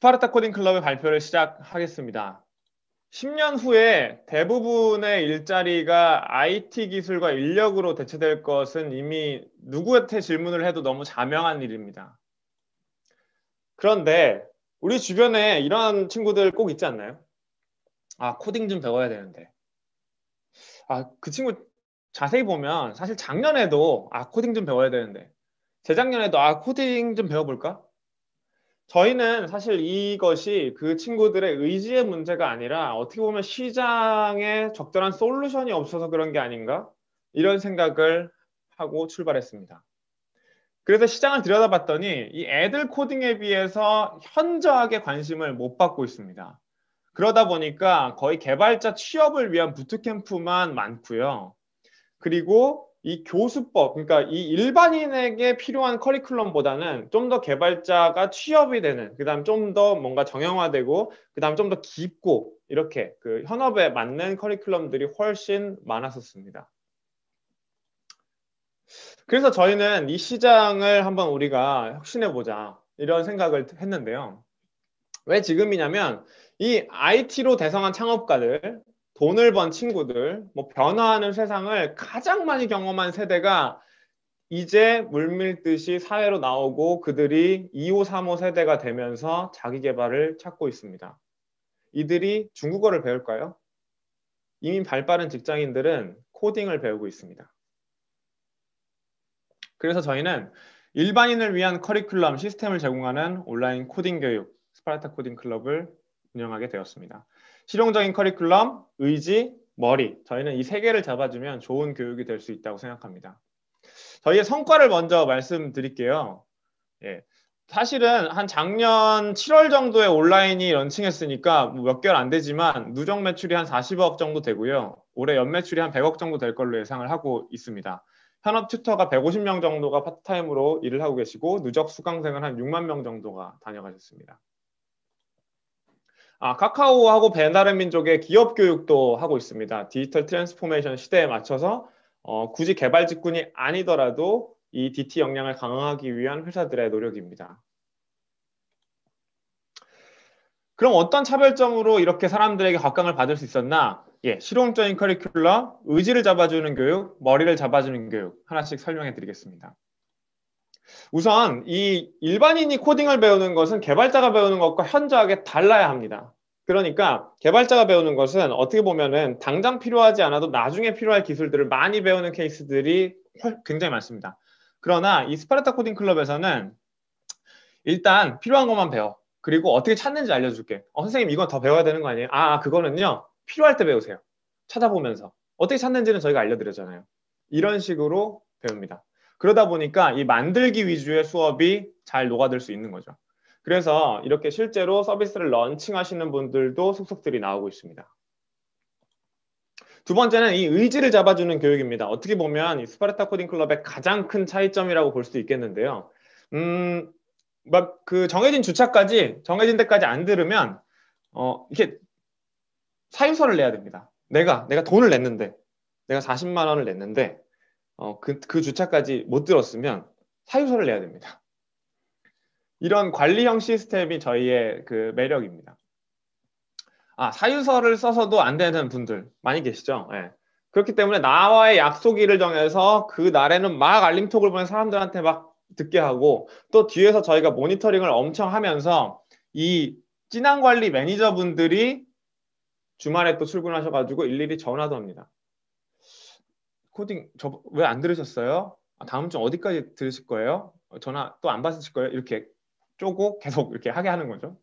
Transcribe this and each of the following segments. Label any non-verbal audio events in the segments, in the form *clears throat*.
스파르타 코딩 클럽의 발표를 시작하겠습니다. 10년 후에 대부분의 일자리가 IT 기술과 인력으로 대체될 것은 이미 누구한테 질문을 해도 너무 자명한 일입니다. 그런데 우리 주변에 이런 친구들 꼭 있지 않나요? 아, 코딩 좀 배워야 되는데. 아, 그 친구 자세히 보면 사실 작년에도 아, 코딩 좀 배워야 되는데. 재작년에도 아, 코딩 좀 배워볼까? 저희는 사실 이것이 그 친구들의 의지의 문제가 아니라 어떻게 보면 시장에 적절한 솔루션이 없어서 그런 게 아닌가 이런 생각을 하고 출발했습니다. 그래서 시장을 들여다봤더니 이 애들 코딩에 비해서 현저하게 관심을 못 받고 있습니다. 그러다 보니까 거의 개발자 취업을 위한 부트캠프만 많고요. 그리고 이 교수법, 그러니까 이 일반인에게 필요한 커리큘럼보다는 좀 더 개발자가 취업이 되는, 그 다음 좀 더 뭔가 정형화되고, 그 다음 좀 더 깊고, 이렇게 그 현업에 맞는 커리큘럼들이 훨씬 많았었습니다. 그래서 저희는 이 시장을 한번 우리가 혁신해보자, 이런 생각을 했는데요. 왜 지금이냐면, 이 IT로 대성한 창업가들, 돈을 번 친구들, 뭐 변화하는 세상을 가장 많이 경험한 세대가 이제 물밀듯이 사회로 나오고 그들이 2호, 3호 세대가 되면서 자기 개발을 찾고 있습니다. 이들이 중국어를 배울까요? 이미 발빠른 직장인들은 코딩을 배우고 있습니다. 그래서 저희는 일반인을 위한 커리큘럼 시스템을 제공하는 온라인 코딩 교육 스파르타 코딩 클럽을 운영하게 되었습니다. 실용적인 커리큘럼, 의지, 머리. 저희는 이 세 개를 잡아주면 좋은 교육이 될 수 있다고 생각합니다. 저희의 성과를 먼저 말씀드릴게요. 예. 사실은 한 작년 7월 정도에 온라인이 런칭했으니까 뭐 몇 개월 안 되지만 누적 매출이 한 40억 정도 되고요. 올해 연매출이 한 100억 정도 될 걸로 예상을 하고 있습니다. 현업 튜터가 150명 정도가 파트타임으로 일을 하고 계시고 누적 수강생은 한 6만 명 정도가 다녀가셨습니다. 아, 카카오하고 배나른 민족의 기업 교육도 하고 있습니다. 디지털 트랜스포메이션 시대에 맞춰서 어, 굳이 개발 직군이 아니더라도 이 DT 역량을 강화하기 위한 회사들의 노력입니다. 그럼 어떤 차별점으로 이렇게 사람들에게 각광을 받을 수 있었나? 예, 실용적인 커리큘럼, 의지를 잡아주는 교육, 머리를 잡아주는 교육 하나씩 설명해 드리겠습니다. 우선 이 일반인이 코딩을 배우는 것은 개발자가 배우는 것과 현저하게 달라야 합니다. 그러니까 개발자가 배우는 것은 어떻게 보면은 당장 필요하지 않아도 나중에 필요할 기술들을 많이 배우는 케이스들이 굉장히 많습니다. 그러나 이 스파르타 코딩 클럽에서는 일단 필요한 것만 배워. 그리고 어떻게 찾는지 알려줄게. 어, 선생님 이건 더 배워야 되는 거 아니에요? 아, 아 그거는요 필요할 때 배우세요. 찾아보면서 어떻게 찾는지는 저희가 알려드렸잖아요. 이런 식으로 배웁니다. 그러다 보니까 이 만들기 위주의 수업이 잘 녹아들 수 있는 거죠. 그래서 이렇게 실제로 서비스를 런칭하시는 분들도 속속들이 나오고 있습니다. 두 번째는 이 의지를 잡아주는 교육입니다. 어떻게 보면 이 스파르타 코딩 클럽의 가장 큰 차이점이라고 볼 수 있겠는데요. 음, 막 그 정해진 주차까지 정해진 데까지 안 들으면 어 이렇게 사유서를 내야 됩니다. 내가 내가 돈을 냈는데 내가 40만 원을 냈는데 어, 그, 그 주차까지 못 들었으면 사유서를 내야 됩니다. 이런 관리형 시스템이 저희의 그 매력입니다. 아, 사유서를 써서도 안 되는 분들 많이 계시죠? 네. 그렇기 때문에 나와의 약속일을 정해서 그 날에는 막 알림톡을 보내 사람들한테 막 듣게 하고 또 뒤에서 저희가 모니터링을 엄청 하면서 이 진앙 관리 매니저분들이 주말에 또 출근하셔가지고 일일이 전화도 합니다. 코딩 저 왜 안 들으셨어요? 아, 다음 주 어디까지 들으실 거예요? 어, 전화 또 안 받으실 거예요? 이렇게 쪼고 계속 이렇게 하게 하는 거죠.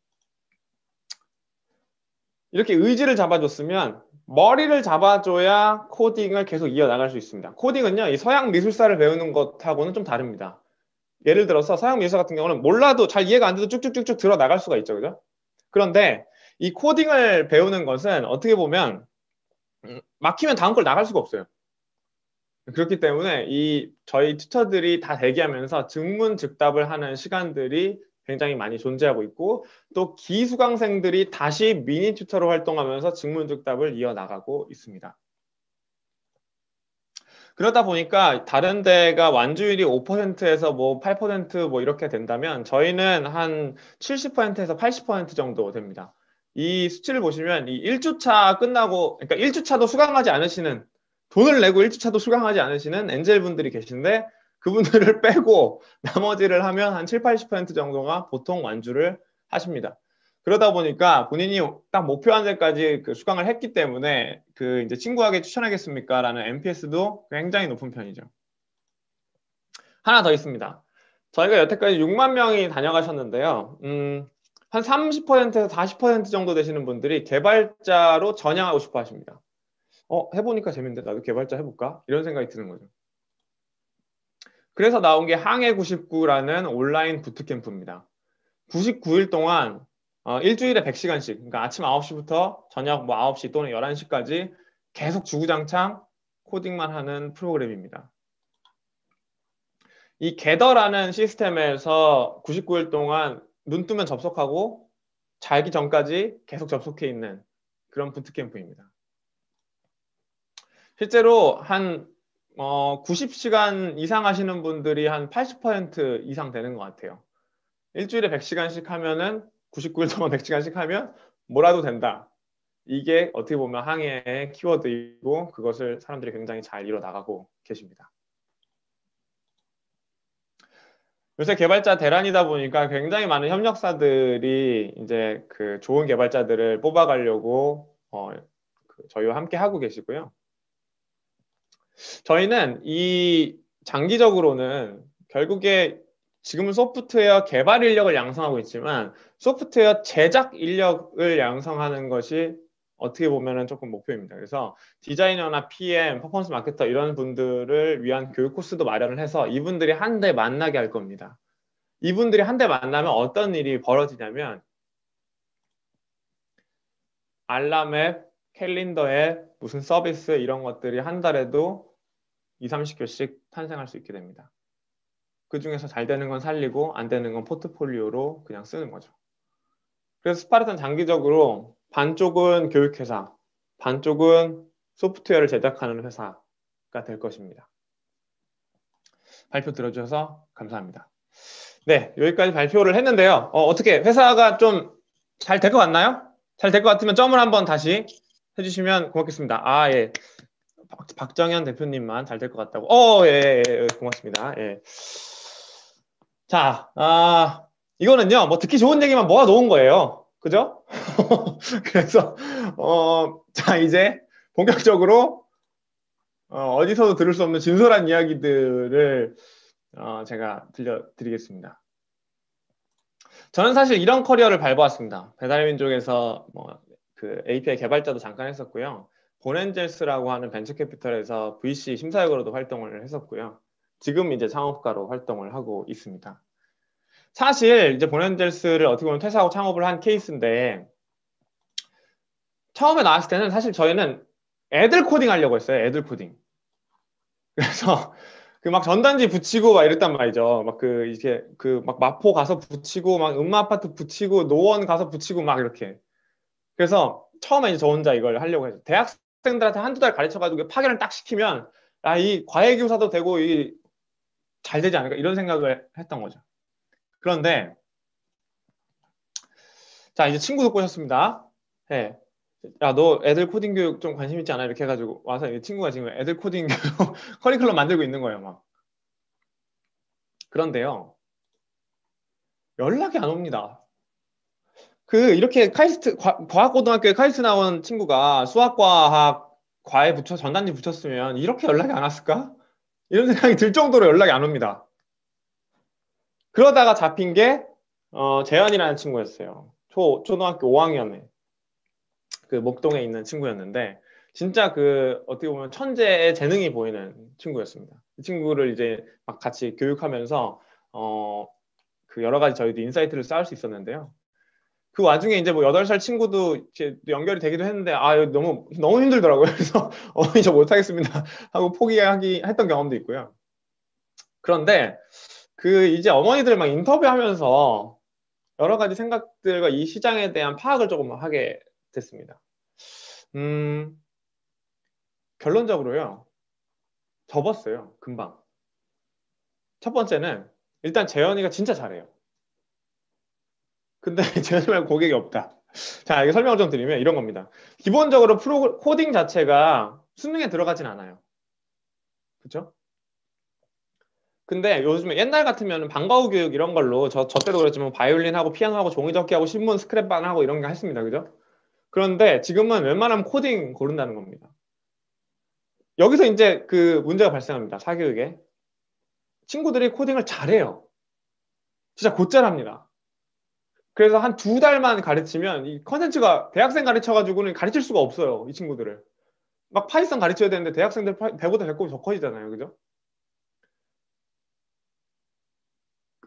이렇게 의지를 잡아줬으면 머리를 잡아줘야 코딩을 계속 이어나갈 수 있습니다. 코딩은요, 이 서양 미술사를 배우는 것하고는 좀 다릅니다. 예를 들어서 서양 미술사 같은 경우는 몰라도 잘 이해가 안 돼도 쭉쭉쭉쭉 들어나갈 수가 있죠. 그죠? 그런데 이 코딩을 배우는 것은 어떻게 보면 음, 막히면 다음 걸 나갈 수가 없어요. 그렇기 때문에 이 저희 튜터들이 다 대기하면서 증문즉답을 하는 시간들이 굉장히 많이 존재하고 있고 또 기수강생들이 다시 미니 튜터로 활동하면서 증문즉답을 이어나가고 있습니다. 그러다 보니까 다른 데가 완주율이 5%에서 뭐 8%뭐 이렇게 된다면 저희는 한 70%에서 80% 정도 됩니다. 이 수치를 보시면 이 1주차 끝나고 그러니까 1주차도 수강하지 않으시는 돈을 내고 1주차도 수강하지 않으시는 엔젤 분들이 계신데 그분들을 *laughs* 빼고 나머지를 하면 한 7, 80% 정도가 보통 완주를 하십니다. 그러다 보니까 본인이 딱 목표한 데까지 그 수강을 했기 때문에 그 이제 친구에게 추천하겠습니까? 라는 MPS도 굉장히 높은 편이죠. 하나 더 있습니다. 저희가 여태까지 6만 명이 다녀가셨는데요. 음, 한 30%에서 40% 정도 되시는 분들이 개발자로 전향하고 싶어 하십니다. 어, 해보니까 재밌는데 나도 개발자 해볼까? 이런 생각이 드는 거죠. 그래서 나온 게 항해99라는 온라인 부트캠프입니다. 99일 동안 어, 일주일에 100시간씩, 그러니까 아침 9시부터 저녁 뭐 9시 또는 11시까지 계속 주구장창 코딩만 하는 프로그램입니다. 이 게더라는 시스템에서 99일 동안 눈 뜨면 접속하고 자기 전까지 계속 접속해 있는 그런 부트캠프입니다. 실제로 한 어, 90시간 이상 하시는 분들이 한 80% 이상 되는 것 같아요. 일주일에 100시간씩 하면은 99일 동안 100시간씩 하면 뭐라도 된다. 이게 어떻게 보면 항해의 키워드이고 그것을 사람들이 굉장히 잘 이뤄나가고 계십니다. 요새 개발자 대란이다 보니까 굉장히 많은 협력사들이 이제 그 좋은 개발자들을 뽑아가려고 어, 그 저희와 함께 하고 계시고요. 저희는 이 장기적으로는 결국에 지금은 소프트웨어 개발 인력을 양성하고 있지만 소프트웨어 제작 인력을 양성하는 것이 어떻게 보면은 조금 목표입니다. 그래서 디자이너나 PM, 퍼포먼스 마케터 이런 분들을 위한 교육 코스도 마련을 해서 이분들이 한데 만나게 할 겁니다. 이분들이 한데 만나면 어떤 일이 벌어지냐면 알람 앱, 캘린더 앱, 무슨 서비스 이런 것들이 한 달에도 2, 30개씩 탄생할 수 있게 됩니다. 그 중에서 잘 되는 건 살리고 안 되는 건 포트폴리오로 그냥 쓰는 거죠. 그래서 스파르탄 장기적으로 반쪽은 교육회사, 반쪽은 소프트웨어를 제작하는 회사가 될 것입니다. 발표 들어주셔서 감사합니다. 네, 여기까지 발표를 했는데요. 어, 떻게 회사가 좀 잘 될 것 같나요? 잘 될 것 같으면 점을 한번 다시 해주시면 고맙겠습니다. 아, 예. 박, 정현 대표님만 잘 될 것 같다고. 어, 예 예, 예, 예, 고맙습니다. 예. 자, 아, 이거는요, 뭐 듣기 좋은 얘기만 모아 놓은 거예요. 그죠? *laughs* 그래서, 어, 자, 이제 본격적으로 어, 어디서도 들을 수 없는 진솔한 이야기들을 어, 제가 들려드리겠습니다. 저는 사실 이런 커리어를 밟아왔습니다. 배달민족에서 뭐그 API 개발자도 잠깐 했었고요. 보렌젤스라고 하는 벤처캐피털에서 VC 심사역으로도 활동을 했었고요. 지금 이제 창업가로 활동을 하고 있습니다. 사실 이제 보렌젤스를 어떻게 보면 퇴사하고 창업을 한 케이스인데 처음에 나왔을 때는 사실 저희는 애들 코딩 하려고 했어요. 애들 코딩. 그래서 그 막 전단지 붙이고 막 이랬단 말이죠. 막 그이제그막 그 그 마포 가서 붙이고 막 음마 아파트 붙이고 노원 가서 붙이고 막 이렇게. 그래서 처음에 이제 저 혼자 이걸 하려고 했죠. 대학 학생들한테 한두 달 가르쳐가지고 파괴를 딱 시키면 아 이 과외 교사도 되고 이 잘 되지 않을까 이런 생각을 했던 거죠. 그런데 자 이제 친구 도꼬셨습니다 네. 예. 야너 애들 코딩 교육 좀 관심 있지 않아 이렇게 해가지고 와서 이 친구가 지금 애들 코딩 교육 *laughs* 커리큘럼 만들고 있는 거예요 막. 그런데요 연락이 안 옵니다. 그 이렇게 카이스트 과, 학고등학교에 카이스트 나온 친구가 수학과학 과에 붙여 전단지 붙였으면 이렇게 연락이 안 왔을까? 이런 생각이 들 정도로 연락이 안 옵니다. 그러다가 잡힌 게 어, 재현이라는 친구였어요. 초 초등학교 5학년에 그 목동에 있는 친구였는데 진짜 그 어떻게 보면 천재의 재능이 보이는 친구였습니다. 이 친구를 이제 막 같이 교육하면서 어, 그 여러 가지 저희도 인사이트를 쌓을 수 있었는데요. 그 와중에 이제 뭐여살 친구도 이렇게 연결이 되기도 했는데 아 너무 너무 힘들더라고요. *laughs* 그래서 어머니 저 못하겠습니다 *laughs* 하고 포기하기 했던 경험도 있고요. 그런데 그 이제 어머니들 막 인터뷰하면서 여러 가지 생각들과 이 시장에 대한 파악을 조금 하게 됐습니다. 음 결론적으로요 접었어요 금방. 첫 번째는 일단 재현이가 진짜 잘해요. 근데 *laughs* 제네즈 말고 고객이 없다. 자, 이게 설명을 좀 드리면 이런 겁니다. 기본적으로 프로 코딩 자체가 수능에 들어가진 않아요. 그렇죠? 근데 요즘에 옛날 같으면 방과후 교육 이런 걸로 저, 저 때도 그랬지만 바이올린하고 피아노하고 종이접기하고 신문 스크랩반하고 이런 게 했습니다. 그죠? 그런데 지금은 웬만하면 코딩 고른다는 겁니다. 여기서 이제 그 문제가 발생합니다. 사교육에. 친구들이 코딩을 잘해요. 진짜 곧잘합니다. 그래서 한 두 달만 가르치면 이 컨텐츠가 대학생 가르쳐가지고는 가르칠 수가 없어요. 이 친구들을. 막 파이썬 가르쳐야 되는데 대학생들 100보다 배꼽이 더 커지잖아요. 그죠?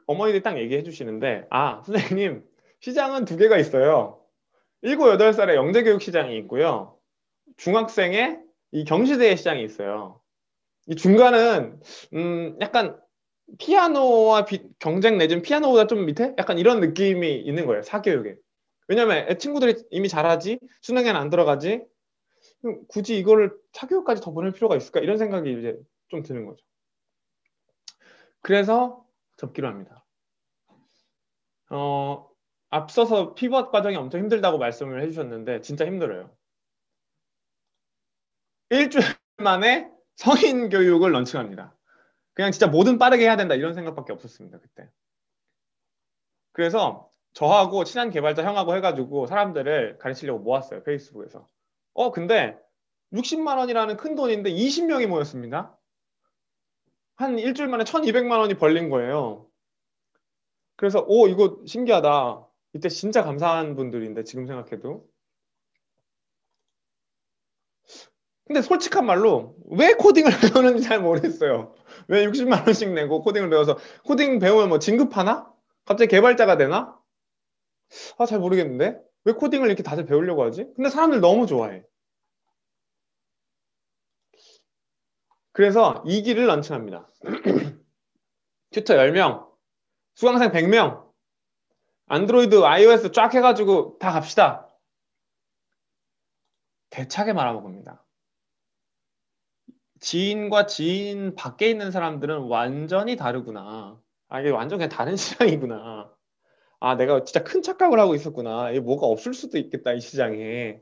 어머니들이 딱 얘기해 주시는데 아 선생님 시장은 두 개가 있어요. 7, 8살의 영재교육 시장이 있고요. 중학생의 이 경시대회 시장이 있어요. 이 중간은 음 약간 피아노와 비, 경쟁 내지는 피아노보다 좀 밑에 약간 이런 느낌이 있는 거예요 사교육에 왜냐면 친구들이 이미 잘하지 수능에는 안 들어가지 굳이 이거를 사교육까지 더 보낼 필요가 있을까 이런 생각이 이제 좀 드는 거죠 그래서 접기로 합니다 어 앞서서 피벗 과정이 엄청 힘들다고 말씀을 해주셨는데 진짜 힘들어요 일주일 만에 성인 교육을 런칭합니다 그냥 진짜 뭐든 빠르게 해야 된다 이런 생각밖에 없었습니다 그때. 그래서 저하고 친한 개발자 형하고 해가지고 사람들을 가르치려고 모았어요 페이스북에서. 어 근데 60만 원이라는 큰 돈인데 20명이 모였습니다. 한 일주일 만에 1,200만 원이 벌린 거예요. 그래서 오 이거 신기하다. 이때 진짜 감사한 분들인데 지금 생각해도. 근데 솔직한 말로 왜 코딩을 배우는지 *laughs* 잘 모르겠어요. 왜 60만 원씩 내고 코딩을 배워서 코딩 배우면 뭐 진급하나? 갑자기 개발자가 되나? 아 잘 모르겠는데 왜 코딩을 이렇게 다들 배우려고 하지? 근데 사람들 너무 좋아해. 그래서 이 길을 런칭합니다. *clears throat* 튜터 10명, 수강생 100명, 안드로이드, iOS 쫙 해가지고 다 갑시다. 대차게 말아먹읍니다 지인과 지인 밖에 있는 사람들은 완전히 다르구나. 아, 이게 완전 그냥 다른 *laughs* 시장이구나. 아, 내가 진짜 큰 착각을 하고 있었구나. 이게 뭐가 없을 수도 있겠다, 이 시장에.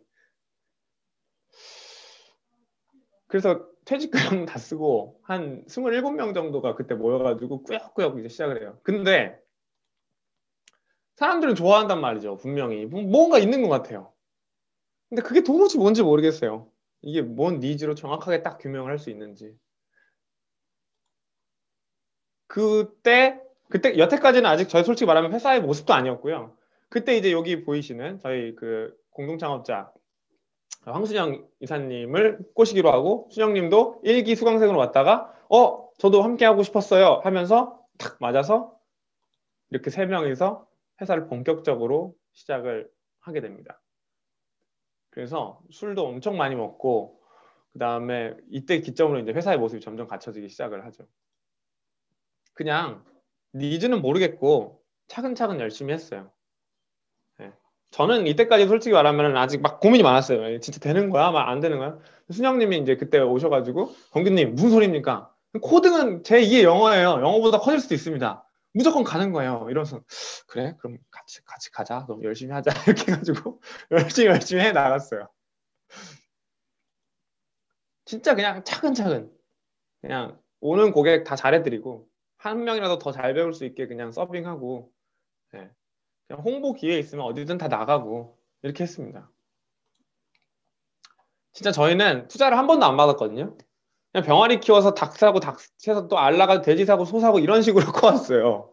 그래서 퇴직금 *laughs* 다 쓰고 한 27명 정도가 그때 모여가지고 꾸역꾸역 이제 시작을 해요. 근데 사람들은 좋아한단 말이죠, 분명히. 뭔가 있는 것 같아요. 근데 그게 도무지 뭔지 모르겠어요. 이게 뭔 니즈로 정확하게 딱 규명을 할 수 있는지. 그때 그때 여태까지는 아직 저희 솔직히 말하면 회사의 모습도 아니었고요. 그때 이제 여기 보이시는 저희 그 공동창업자 황순영 이사님을 꼬시기로 하고 순영님도 일기 수강생으로 왔다가 어 저도 함께 하고 싶었어요 하면서 탁 맞아서 이렇게 세 명이서 회사를 본격적으로 시작을 하게 됩니다. 그래서 술도 엄청 많이 먹고 그 다음에 이때 기점으로 이제 회사의 모습이 점점 갖춰지기 시작을 하죠. 그냥 니즈는 모르겠고 차근차근 열심히 했어요. 네. 저는 이때까지 솔직히 말하면 아직 막 고민이 많았어요. 진짜 되는 거야? 막 안 되는 거야? 순영님이 이제 그때 오셔가지고 경규님 무슨 소리입니까? 코딩은 제2의 영어예요. 영어보다 커질 수도 있습니다. 무조건 가는 거예요. 이러면서 그래 그럼 같이 같이 가자. 너무 열심히 하자 *laughs* 이렇게 해가지고 *laughs* 열심히 열심히 해 나갔어요. 진짜 그냥 차근차근 그냥 오는 고객 다 잘해드리고 한 명이라도 더 잘 배울 수 있게 그냥 서빙하고 네. 그냥 홍보 기회 있으면 어디든 다 나가고 이렇게 했습니다. 진짜 저희는 투자를 한 번도 안 받았거든요. 그냥 병아리 키워서 닭 사고 닭 사서 또 알라가 돼지 사고 소 사고 이런 식으로 *laughs* 커왔어요.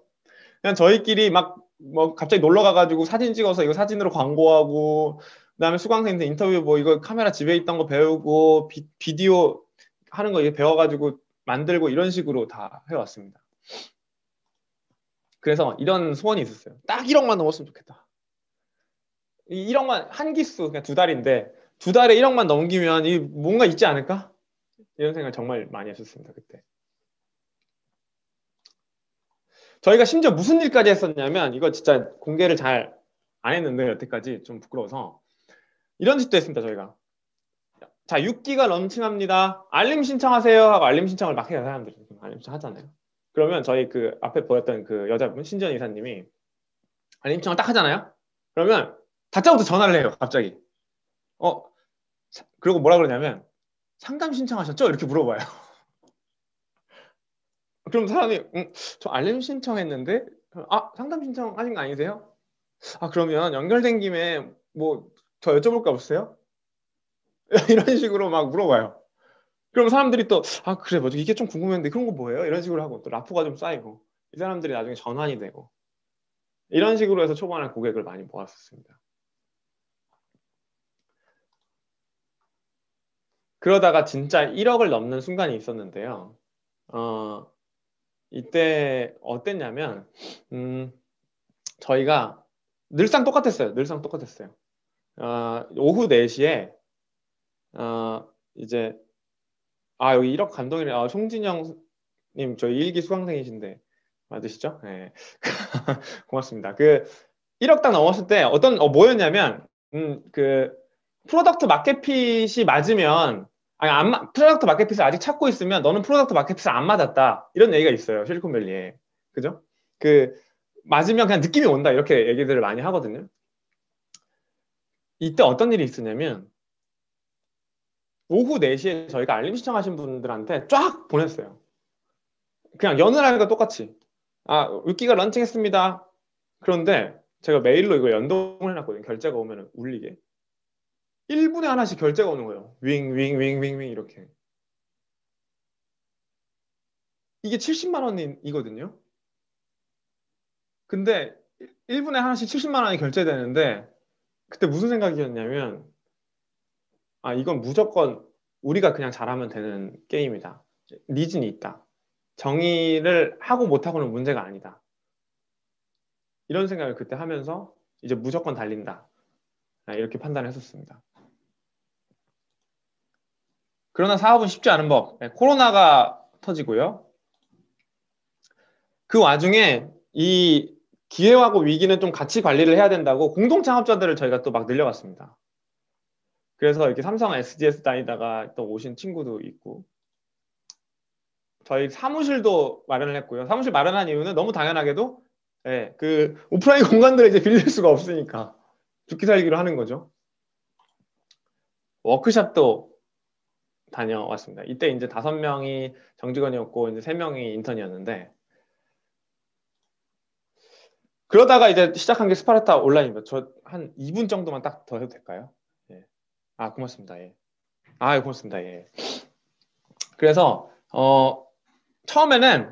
그냥 저희끼리 막 뭐 갑자기 놀러 가가지고 사진 찍어서 이거 사진으로 광고하고 그다음에 수강생들 인터뷰 뭐 이거 카메라 집에 있던 거 배우고 비, 비디오 하는 거 이제 배워가지고 만들고 이런 식으로 다 해왔습니다. 그래서 이런 소원이 있었어요. 딱 1억만 넘었으면 좋겠다. 1억만 한 기수 그냥 두 달인데 두 달에 1억만 넘기면 이 뭔가 있지 않을까? 이런 생각 정말 많이 했었습니다 그때. 저희가 심지어 무슨 일까지 했었냐면 이거 진짜 공개를 잘 안 했는데 여태까지 좀 부끄러워서 이런 짓도 했습니다 저희가. 자 6기가 런칭합니다. 알림 신청하세요 하고 알림 신청을 막 해요 사람들이 알림 신청 하잖아요. 그러면 저희 그 앞에 보였던 그 여자분 신지연 이사님이 알림 신청을 딱 하잖아요. 그러면 다짜고짜 전화를 해요 갑자기. 어 그리고 뭐라 그러냐면 상담 신청하셨죠? 이렇게 물어봐요. *laughs* 그럼 사람이 음, 저 알림 신청했는데 아 상담 신청하신 거 아니세요? 아 그러면 연결된 김에 뭐 저 여쭤볼까 없으세요? *laughs* 이런 식으로 막 물어봐요. 그럼 사람들이 또 아 그래 뭐 이게 좀 궁금했는데 그런 거 뭐예요? 이런 식으로 하고 또라프가좀 쌓이고 이 사람들이 나중에 전환이 되고 이런 식으로 해서 초반에 고객을 많이 모았었습니다. 그러다가 진짜 1억을 넘는 순간이 있었는데요. 어, 이때 어땠냐면, 음, 저희가 늘상 똑같았어요. 늘상 똑같았어요. 어, 오후 4시에, 어, 이제, 아, 여기 1억 감독이네. 아, 송진영님, 저희 일기 수강생이신데, 맞으시죠? 네. *laughs* 고맙습니다. 그, 1억 딱 넘었을 때, 어떤, 어, 뭐였냐면, 음, 그, 프로덕트 마켓핏이 맞으면 아니 안 마, 프로덕트 마켓핏을 아직 찾고 있으면 너는 프로덕트 마켓핏을 안 맞았다 이런 얘기가 있어요 실리콘밸리에 그죠? 그 맞으면 그냥 느낌이 온다 이렇게 얘기들을 많이 하거든요. 이때 어떤 일이 있었냐면 오후 4시에 저희가 알림 신청하신 분들한테 쫙 보냈어요. 그냥 여느 날과 똑같이 아 위키가 런칭했습니다. 그런데 제가 메일로 이거 연동을 해놨거든요. 결제가 오면 울리게. 1분에 하나씩 결제가 오는 거예요. 윙, 윙, 윙, 윙, 윙 이렇게. 이게 70만 원이거든요. 근데 1분에 하나씩 70만 원이 결제되는데 그때 무슨 생각이었냐면 아 이건 무조건 우리가 그냥 잘하면 되는 게임이다. 니즈는 있다. 정의를 하고 못하고는 문제가 아니다. 이런 생각을 그때 하면서 이제 무조건 달린다. 아, 이렇게 판단을 했었습니다. 그러나 사업은 쉽지 않은 법. 네, 코로나가 터지고요. 그 와중에 이 기회하고 위기는 좀 같이 관리를 해야 된다고 공동 창업자들을 저희가 또 막 늘려갔습니다. 그래서 이렇게 삼성 SDS 다니다가 또 오신 친구도 있고 저희 사무실도 마련을 했고요. 사무실 마련한 이유는 너무 당연하게도 예, 그 오프라인 *laughs* 공간들을 이제 빌릴 수가 없으니까 죽기 살기로 하는 거죠. 워크샵도 다녀왔습니다. 이때 이제 다섯 명이 정직원이었고 이제 세 명이 인턴이었는데 그러다가 이제 시작한 게 스파르타 온라인입니다. 저 한 2분 정도만 딱 더 해도 될까요? 예. 아 고맙습니다. 예. 아 고맙습니다. 예. 그래서 어 처음에는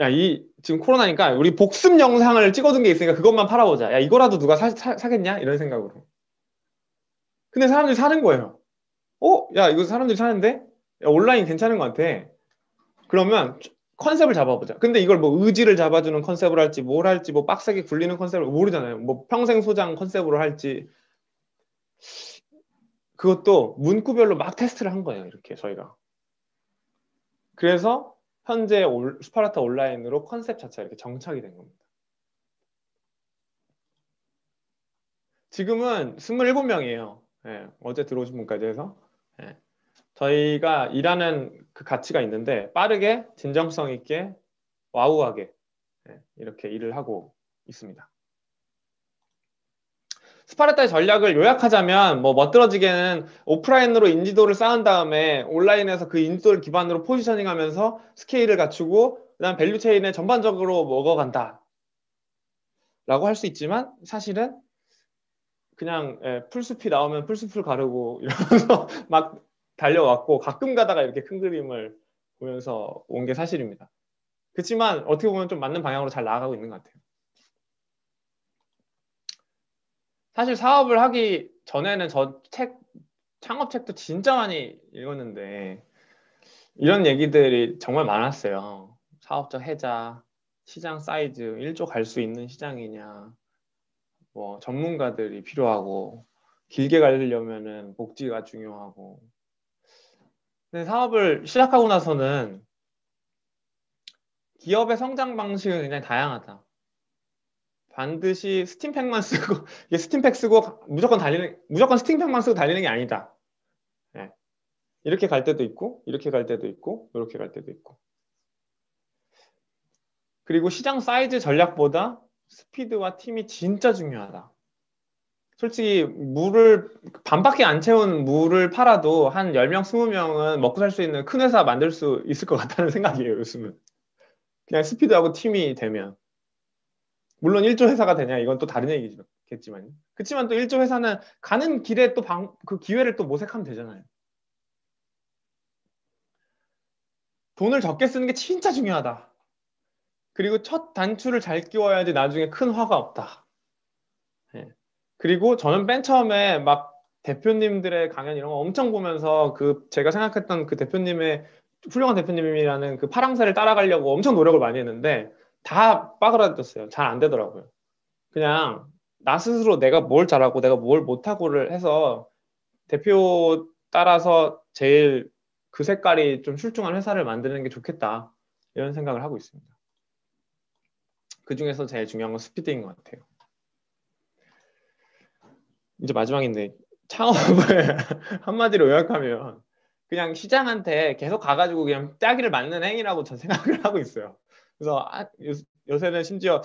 야이 지금 코로나니까 우리 복습 영상을 찍어둔 게 있으니까 그것만 팔아보자. 야 이거라도 누가 사, 사, 사겠냐 이런 생각으로. 근데 사람들이 사는 거예요. 어, 야, 이거 사람들이 사는데? 야, 온라인 괜찮은 것 같아. 그러면 컨셉을 잡아보자. 근데 이걸 뭐 의지를 잡아주는 컨셉으로 할지, 뭘 할지, 뭐 빡세게 굴리는 컨셉을 모르잖아요. 뭐 평생 소장 컨셉으로 할지. 그것도 문구별로 막 테스트를 한 거예요. 이렇게 저희가. 그래서 현재 올, 스파르타 온라인으로 컨셉 자체가 이렇게 정착이 된 겁니다. 지금은 27명이에요. 네, 예, 어제 들어오신 분까지 해서. 예. 저희가 일하는 그 가치가 있는데 빠르게 진정성 있게 와우하게 예, 이렇게 일을 하고 있습니다. 스파르타의 전략을 요약하자면 뭐 멋들어지게는 오프라인으로 인지도를 쌓은 다음에 온라인에서 그 인지도를 기반으로 포지셔닝하면서 스케일을 갖추고 그다음 밸류 체인에 전반적으로 먹어간다. 라고 할 수 있지만 사실은 그냥 예, 풀숲이 나오면 풀숲을 가르고 이러면서 *laughs* 막 달려왔고 가끔 가다가 이렇게 큰 그림을 보면서 온 게 사실입니다. 그렇지만 어떻게 보면 좀 맞는 방향으로 잘 나아가고 있는 것 같아요. 사실 사업을 하기 전에는 저 책 창업책도 진짜 많이 읽었는데 이런 얘기들이 정말 많았어요. 사업적 해자, 시장 사이즈, 1조 갈 수 있는 시장이냐, 뭐 전문가들이 필요하고 길게 가려면은 복지가 중요하고 근데 사업을 시작하고 나서는 기업의 성장 방식은 굉장히 다양하다. 반드시 스팀팩만 쓰고 *laughs* 이게 스팀팩 쓰고 무조건 달리는 무조건 스팀팩만 쓰고 달리는 게 아니다. 네. 이렇게 갈 때도 있고 이렇게 갈 때도 있고 이렇게 갈 때도 있고 그리고 시장 사이즈 전략보다 스피드와 팀이 진짜 중요하다. 솔직히 물을 반밖에 안 채운 물을 팔아도 한 10명, 20명은 먹고 살 수 있는 큰 회사 만들 수 있을 것 같다는 *laughs* 생각이에요, 요즘은. 그냥 스피드하고 팀이 되면. 물론 1조 회사가 되냐, 이건 또 다른 얘기겠지만. 그렇지만 또 1조 회사는 가는 길에 또방그 기회를 또 모색하면 되잖아요. 돈을 적게 쓰는 게 진짜 중요하다. 그리고 첫 단추를 잘 끼워야지 나중에 큰 화가 없다. 예. 그리고 저는 맨 처음에 막 대표님들의 강연 이런 거 엄청 보면서 그 제가 생각했던 그 대표님의 훌륭한 대표님이라는 그 파랑새를 따라가려고 엄청 노력을 많이 했는데 다 빠그라졌어요. 잘 안 되더라고요. 그냥 나 스스로 내가 뭘 잘하고 내가 뭘 못하고를 해서 대표 따라서 제일 그 색깔이 좀 출중한 회사를 만드는 게 좋겠다 이런 생각을 하고 있습니다. 그 중에서 제일 중요한 건 스피드인 것 같아요. 이제 마지막인데 창업을 *laughs* 한마디로 요약하면 그냥 시장한테 계속 가가지고 그냥 따기를 맞는 행위라고 전 생각을 하고 있어요. 그래서 아, 요새는 심지어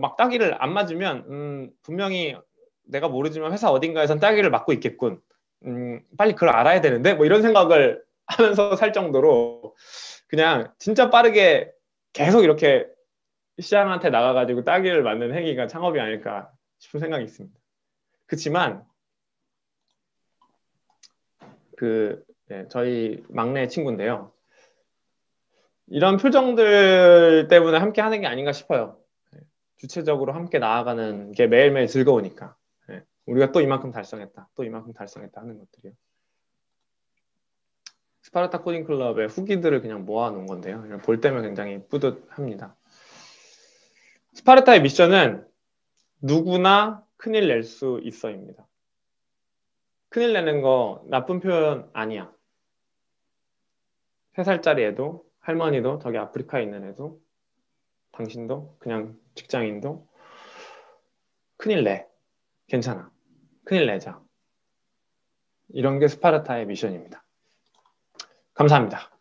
막 따기를 안 맞으면 음, 분명히 내가 모르지만 회사 어딘가에선 따기를 맞고 있겠군. 음, 빨리 그걸 알아야 되는데 뭐 이런 생각을 하면서 살 정도로 그냥 진짜 빠르게 계속 이렇게 시장한테 나가가지고 따귀를 맞는 행위가 창업이 아닐까 싶은 생각이 있습니다. 그렇지만 그 네, 저희 막내 친구인데요. 이런 표정들 때문에 함께 하는 게 아닌가 싶어요. 네, 주체적으로 함께 나아가는 게 매일매일 즐거우니까. 네, 우리가 또 이만큼 달성했다. 또 이만큼 달성했다 하는 것들이요. 스파르타 코딩 클럽의 후기들을 그냥 모아놓은 건데요. 볼 때면 굉장히 뿌듯합니다. 스파르타의 미션은 누구나 큰일 낼 수 있어입니다. 큰일 내는 거 나쁜 표현 아니야. 세 살짜리 애도 할머니도 저기 아프리카에 있는 애도 당신도 그냥 직장인도 큰일 내. 괜찮아. 큰일 내자. 이런 게 스파르타의 미션입니다. 감사합니다.